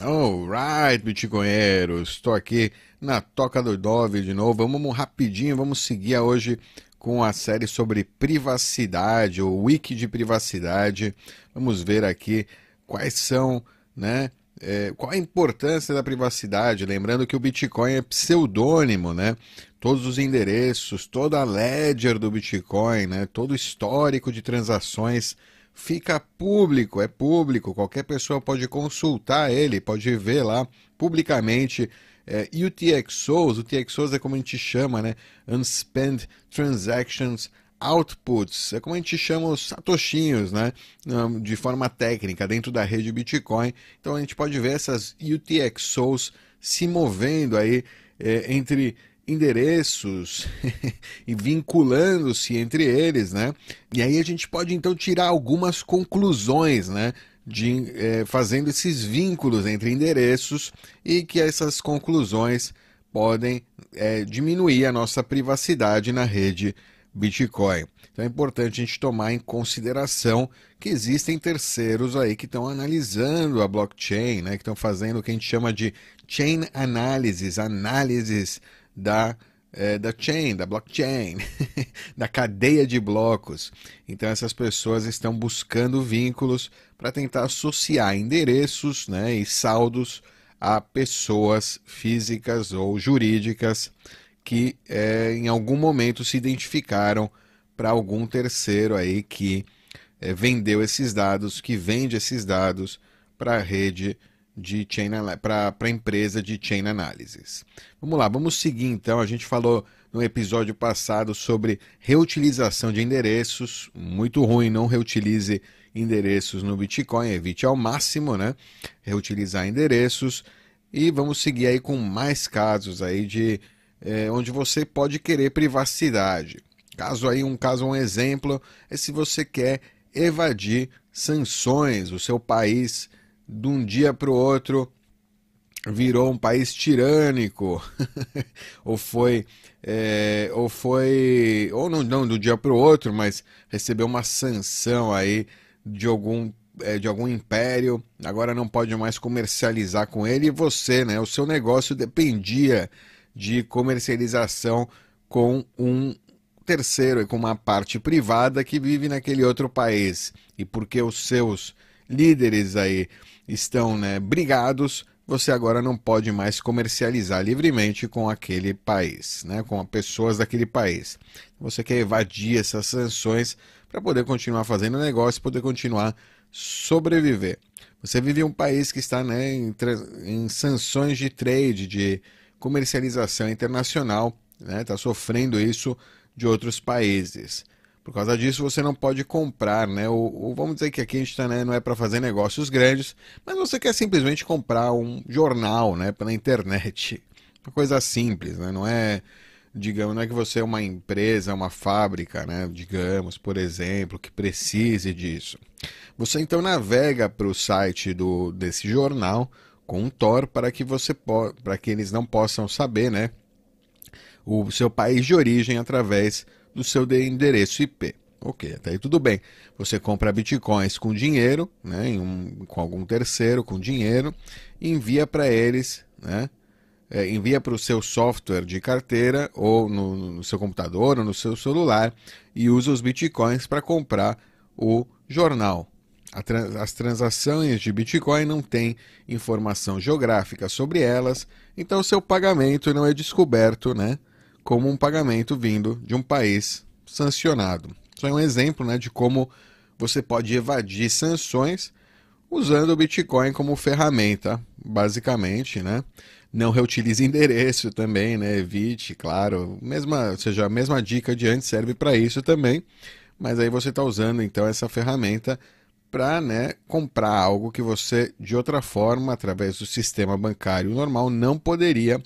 Alright, Bitcoinheiros, estou aqui na Toca do Dove de novo. Vamos rapidinho, vamos seguir hoje com a série sobre privacidade, o wiki de privacidade. Vamos ver aqui quais são, né? É, qual a importância da privacidade? Lembrando que o Bitcoin é pseudônimo, né? Todos os endereços, toda a ledger do Bitcoin, né? Todo o histórico de transações fica público, é público, qualquer pessoa pode consultar ele, pode ver lá publicamente. É, eh, UTXOs, UTXOs é como a gente chama, né? Unspent Transactions Outputs, é como a gente chama os satoshinhos, né? Hum, de forma técnica, dentro da rede Bitcoin. Então a gente pode ver essas UTXOs se movendo aí é, entre endereços e vinculando-se entre eles, né? E aí a gente pode então tirar algumas conclusões, né? De, eh, fazendo esses vínculos entre endereços e que essas conclusões podem eh, diminuir a nossa privacidade na rede Bitcoin. Então é importante a gente tomar em consideração que existem terceiros aí que estão analisando a blockchain, né, que estão fazendo o que a gente chama de chain analysis, análises da, é, da chain, da blockchain, da cadeia de blocos. Então essas pessoas estão buscando vínculos para tentar associar endereços né, e saldos a pessoas físicas ou jurídicas que é, em algum momento se identificaram para algum terceiro aí que é, vendeu esses dados, que vende esses dados para a rede de chain para a empresa de chain analysis. Vamos lá, vamos seguir então. A gente falou no episódio passado sobre reutilização de endereços, muito ruim, não reutilize endereços no Bitcoin, evite ao máximo, né? Reutilizar endereços e vamos seguir aí com mais casos aí de é, onde você pode querer privacidade. Caso aí um caso um exemplo é se você quer evadir sanções, o seu país de um dia para o outro, virou um país tirânico, ou foi, é, ou foi, ou não, não do dia para o outro, mas recebeu uma sanção aí de algum eh, de algum império, agora não pode mais comercializar com ele e você, né? O seu negócio dependia de comercialização com um terceiro, com uma parte privada que vive naquele outro país. E porque os seus líderes aí estão né, brigados, você agora não pode mais comercializar livremente com aquele país, né, com pessoas daquele país. Você quer evadir essas sanções para poder continuar fazendo negócio, poder continuar sobreviver. Você vive em um país que está né, em, em sanções de trade, de comercialização internacional, está né, tá sofrendo isso de outros países. Por causa disso, você não pode comprar, né? Ou, ou vamos dizer que aqui a gente tá, né, não é para fazer negócios grandes, mas você quer simplesmente comprar um jornal, né, pela internet. Uma coisa simples, né? Não é, digamos, não é que você é uma empresa, uma fábrica, né, digamos, por exemplo, que precise disso. Você então navega para o site do desse jornal com um Tor para que você para que eles não possam saber, né? o seu país de origem através do seu endereço IP. Ok, até aí tudo bem. Você compra bitcoins com dinheiro, né, um, com algum terceiro, com dinheiro, envia para eles, né, é, envia para o seu software de carteira ou no, no, seu computador ou no seu celular e usa os bitcoins para comprar o jornal. as transações de bitcoin não têm informação geográfica sobre elas, então seu pagamento não é descoberto, né? como um pagamento vindo de um país sancionado. Isso é um exemplo né, de como você pode evadir sanções usando o Bitcoin como ferramenta, basicamente, né? Não reutilize endereço também, né? Evite, claro. Mesma, ou seja, a mesma dica de antes serve para isso também. Mas aí você está usando então essa ferramenta para né, comprar algo que você, de outra forma, através do sistema bancário normal, não poderia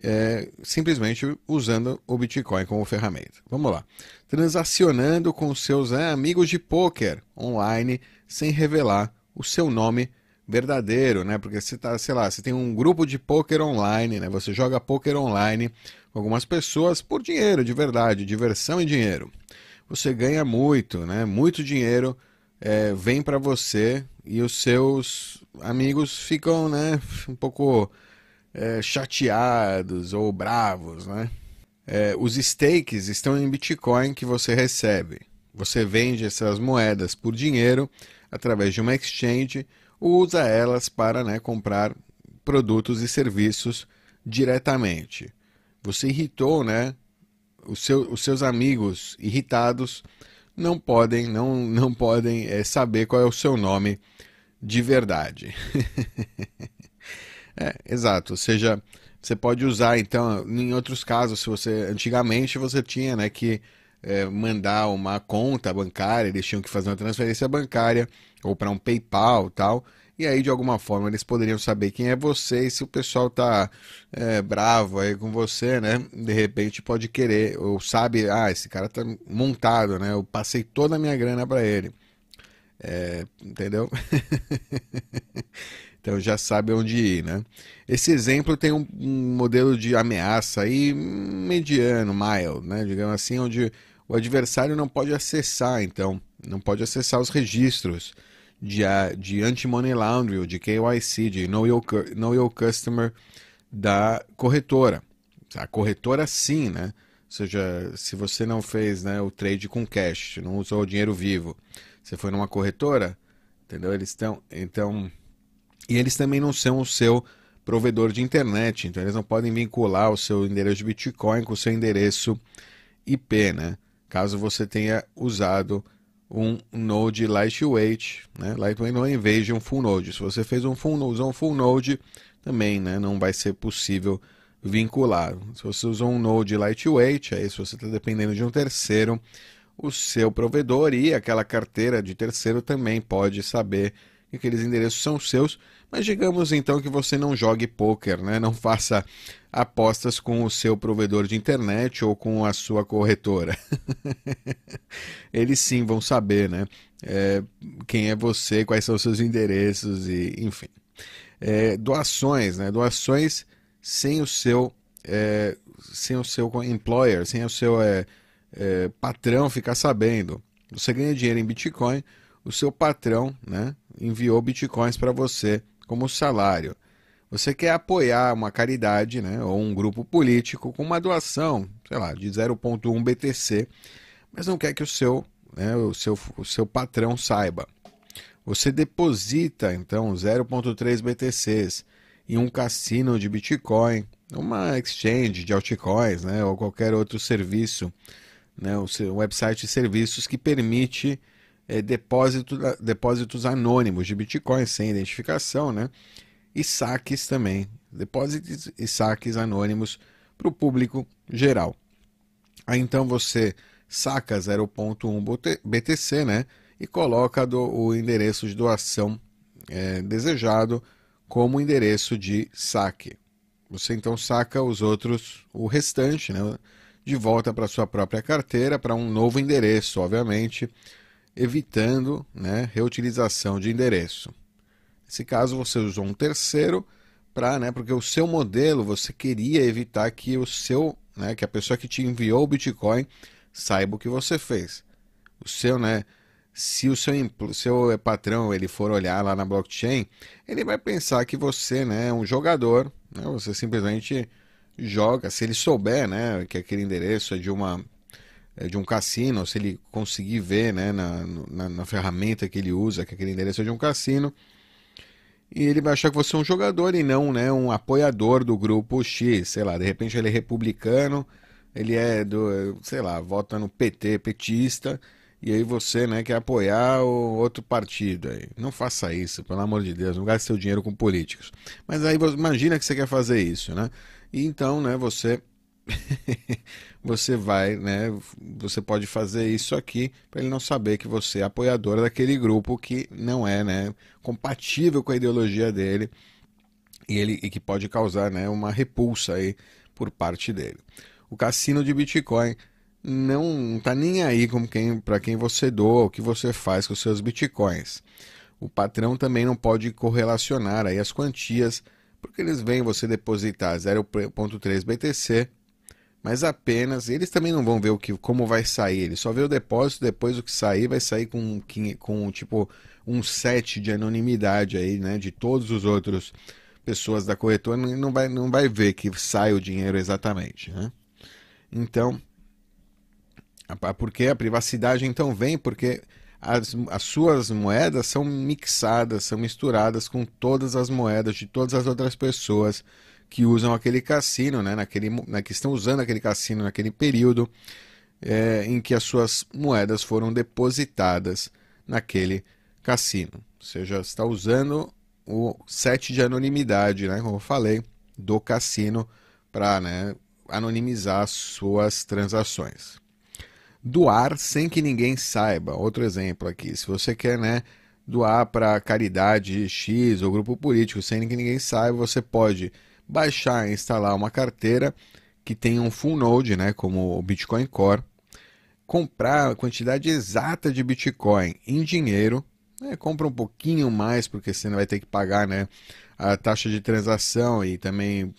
é, simplesmente usando o Bitcoin como ferramenta. Vamos lá. Transacionando com seus é, amigos de poker online sem revelar o seu nome verdadeiro, né? Porque você tá, sei lá, você tem um grupo de poker online, né? Você joga poker online com algumas pessoas por dinheiro, de verdade, diversão e dinheiro. Você ganha muito, né? Muito dinheiro é, vem para você e os seus amigos ficam, né? Um pouco é, chateados ou bravos, né? É, os stakes estão em Bitcoin que você recebe. Você vende essas moedas por dinheiro através de uma exchange ou usa elas para né, comprar produtos e serviços diretamente. Você irritou, né? Seu, os seus amigos irritados não podem, não, não podem é, saber qual é o seu nome de verdade. É, exato. Ou seja, você pode usar, então, em outros casos, se você. Antigamente você tinha né, que é, mandar uma conta bancária, eles tinham que fazer uma transferência bancária, ou para um PayPal tal. E aí, de alguma forma, eles poderiam saber quem é você e se o pessoal tá é, bravo aí com você, né? De repente pode querer, ou sabe, ah, esse cara tá montado, né? Eu passei toda a minha grana para ele. É, entendeu? Então já sabe onde ir, né? Esse exemplo tem um, um modelo de ameaça aí mediano, mild, né? Digamos assim, onde o adversário não pode acessar, então, não pode acessar os registros de, de anti-money laundering, de KYC, de know your, know your customer da corretora. A corretora sim, né? Ou seja, se você não fez né, o trade com cash, não usou o dinheiro vivo, você foi numa corretora, entendeu? Eles estão. Então, e eles também não são o seu provedor de internet, então eles não podem vincular o seu endereço de Bitcoin com o seu endereço IP, né? Caso você tenha usado um node lightweight, né? Lightweight não é em vez de um full node. Se você fez um full, usou um full node, também, né? Não vai ser possível vincular. Se você usou um node lightweight, aí se você está dependendo de um terceiro, o seu provedor e aquela carteira de terceiro também pode saber e aqueles endereços são seus, mas digamos então que você não jogue poker, né? não faça apostas com o seu provedor de internet ou com a sua corretora. Eles sim vão saber né? É, quem é você, quais são os seus endereços e enfim. É, doações, né? doações sem o seu, é, sem o seu employer, sem o seu é, é, patrão ficar sabendo. Você ganha dinheiro em Bitcoin, o seu patrão né, enviou bitcoins para você como salário. Você quer apoiar uma caridade né, ou um grupo político com uma doação, sei lá, de 0,1 BTC, mas não quer que o seu, né, o seu, o seu patrão saiba. Você deposita então 0,3 BTCs em um cassino de Bitcoin, uma exchange de altcoins né, ou qualquer outro serviço, né, o website de serviços que permite é, depósito, depósitos anônimos de Bitcoin sem identificação, né? E saques também, depósitos e saques anônimos para o público geral. Aí então você saca 0.1 BTC, né? E coloca do, o endereço de doação é, desejado como endereço de saque. Você então saca os outros, o restante, né? De volta para sua própria carteira, para um novo endereço, obviamente evitando né, reutilização de endereço. Nesse caso, você usou um terceiro para, né, porque o seu modelo você queria evitar que o seu, né, que a pessoa que te enviou o Bitcoin saiba o que você fez. O seu, né, se o seu, seu patrão ele for olhar lá na blockchain, ele vai pensar que você, né, é um jogador, né, você simplesmente joga. Se ele souber, né, que aquele endereço é de uma é, de um cassino, se ele conseguir ver né, na, na, na, ferramenta que ele usa, que aquele endereço é de um cassino, e ele vai achar que você é um jogador e não né, um apoiador do grupo X, sei lá, de repente ele é republicano, ele é do, sei lá, vota no PT, petista, e aí você né, quer apoiar o outro partido. Aí. Não faça isso, pelo amor de Deus, não gaste seu dinheiro com políticos. Mas aí imagina que você quer fazer isso, né? E então né, você você vai, né? Você pode fazer isso aqui para ele não saber que você é apoiadora daquele grupo que não é, né, compatível com a ideologia dele e ele e que pode causar, né, uma repulsa aí por parte dele. O cassino de Bitcoin não tá nem aí com quem, para quem você doa, o que você faz com seus bitcoins. O patrão também não pode correlacionar aí as quantias, porque eles veem você depositar 0.3 BTC mas apenas eles também não vão ver o que como vai sair, eles só vê o depósito, depois o que sair vai sair com com tipo um set de anonimidade aí, né, de todos os outros pessoas da corretora, não vai não vai ver que sai o dinheiro exatamente, né? Então, porque a privacidade então vem porque as, as suas moedas são mixadas, são misturadas com todas as moedas de todas as outras pessoas que usam aquele cassino, né, naquele, na né, que estão usando aquele cassino naquele período é, em que as suas moedas foram depositadas naquele cassino. Ou seja, está usando o set de anonimidade, né, como eu falei, do cassino para né, anonimizar suas transações. Doar sem que ninguém saiba. Outro exemplo aqui. Se você quer né, doar para caridade X ou grupo político sem que ninguém saiba, você pode baixar e instalar uma carteira que tenha um full node, né, como o Bitcoin Core, comprar a quantidade exata de Bitcoin em dinheiro, né, compra um pouquinho mais porque você vai ter que pagar, né, a taxa de transação e também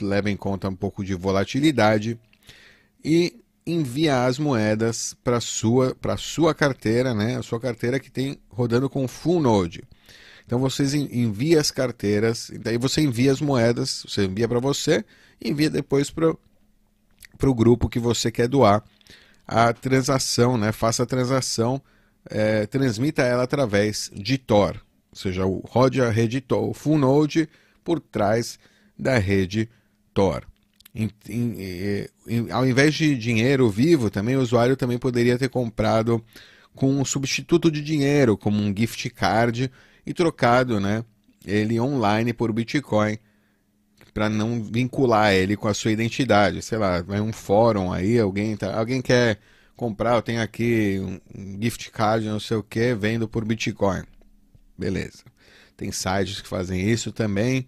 leva em conta um pouco de volatilidade e envia as moedas para sua para sua carteira, né, a sua carteira que tem rodando com full node. Então vocês envia as carteiras, daí você envia as moedas, você envia para você, envia depois para o grupo que você quer doar a transação, né? Faça a transação, é, transmita ela através de Tor, ou seja, rode a rede Tor, o full node por trás da rede Tor. Em, em, em, ao invés de dinheiro vivo, também o usuário também poderia ter comprado com um substituto de dinheiro, como um gift card, e trocado né, ele online por Bitcoin, para não vincular ele com a sua identidade. Sei lá, vai um fórum aí, alguém, tá, alguém quer comprar, eu tenho aqui um gift card, não sei o que, vendo por Bitcoin. Beleza. Tem sites que fazem isso também,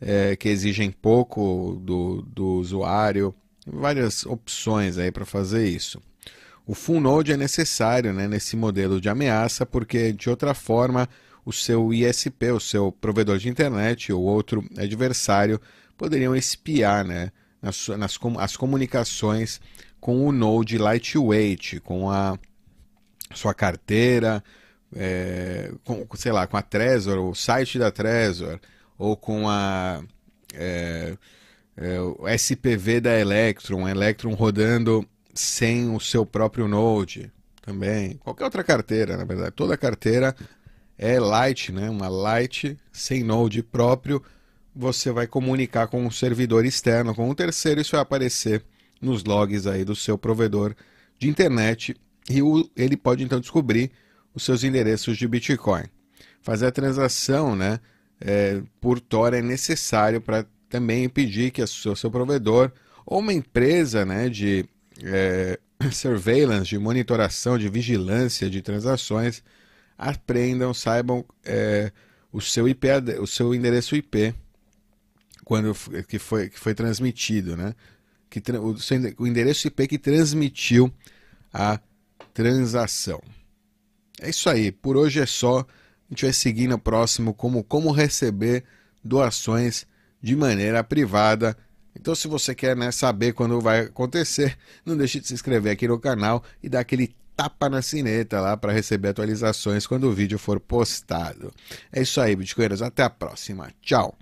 é, que exigem pouco do, do usuário. Várias opções aí para fazer isso. O full node é necessário né, nesse modelo de ameaça, porque de outra forma o seu ISP, o seu provedor de internet ou outro adversário poderiam espiar né, nas, nas, as comunicações com o Node Lightweight, com a sua carteira, é, com, sei lá, com a Trezor, o site da Trezor, ou com a é, é, o SPV da Electron, Electron rodando sem o seu próprio Node também. Qualquer outra carteira, na verdade. Toda carteira é light, né? Uma light sem Node próprio. Você vai comunicar com um servidor externo, com um terceiro. Isso vai aparecer nos logs aí do seu provedor de internet e o, ele pode então descobrir os seus endereços de Bitcoin. Fazer a transação, né? É, por Tor é necessário para também impedir que o seu, seu provedor ou uma empresa, né? De é, surveillance, de monitoração, de vigilância de transações, aprendam, saibam é, o seu IP, o seu endereço IP quando que foi, que foi transmitido, né? Que, o, seu, o endereço IP que transmitiu a transação. É isso aí. Por hoje é só. A gente vai seguir no próximo como como receber doações de maneira privada então, se você quer né, saber quando vai acontecer, não deixe de se inscrever aqui no canal e dar aquele tapa na sineta lá para receber atualizações quando o vídeo for postado. É isso aí, Bitcoinheiros. Até a próxima. Tchau.